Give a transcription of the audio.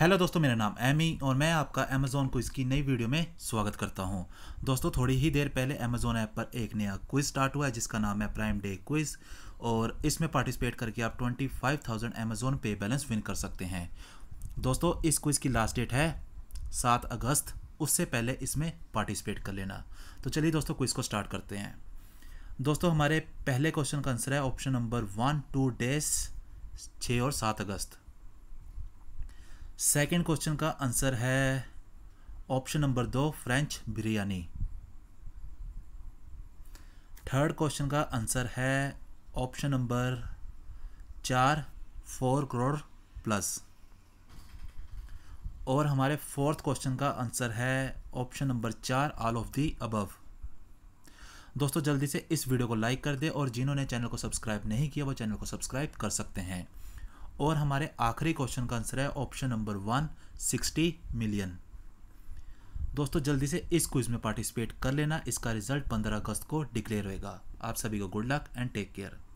hello दोस्तों मेरा नाम एमी और मैं आपका अमेजोन क्विज की नई वीडियो में स्वागत करता हूं दोस्तों थोड़ी ही देर पहले अमेजोन ऐप पर एक नया क्विज स्टार्ट हुआ है जिसका नाम है प्राइम डे क्विज और इसमें पार्टिसिपेट करके आप 25,000 अमेजोन पे बैलेंस विन कर सकते हैं दोस्तों इस क्विज की लास्ट डेट है सात अगस्त उससे पहले इसमें पार्टिसिपेट कर लेना तो चलिए दोस्तों क्विज़ को स्टार्ट करते हैं दोस्तों हमारे पहले क्वेश्चन का आंसर है option number one two days छः और सात अगस्त सेकेंड क्वेश्चन का आंसर है ऑप्शन नंबर दो फ्रेंच बिरयानी थर्ड क्वेश्चन का आंसर है ऑप्शन नंबर चार फोर करोड़ प्लस और हमारे फोर्थ क्वेश्चन का आंसर है ऑप्शन नंबर चार ऑल ऑफ दी अबव दोस्तों जल्दी से इस वीडियो को लाइक कर दें और जिन्होंने चैनल को सब्सक्राइब नहीं किया वो चैनल को सब्सक्राइब कर सकते हैं और हमारे आखिरी क्वेश्चन का आंसर है option number one sixty million दोस्तों जल्दी से इस क्विज में पार्टिसिपेट कर लेना इसका रिजल्ट 15 अगस्त को डिक्लेयर होगा आप सभी को good luck and take care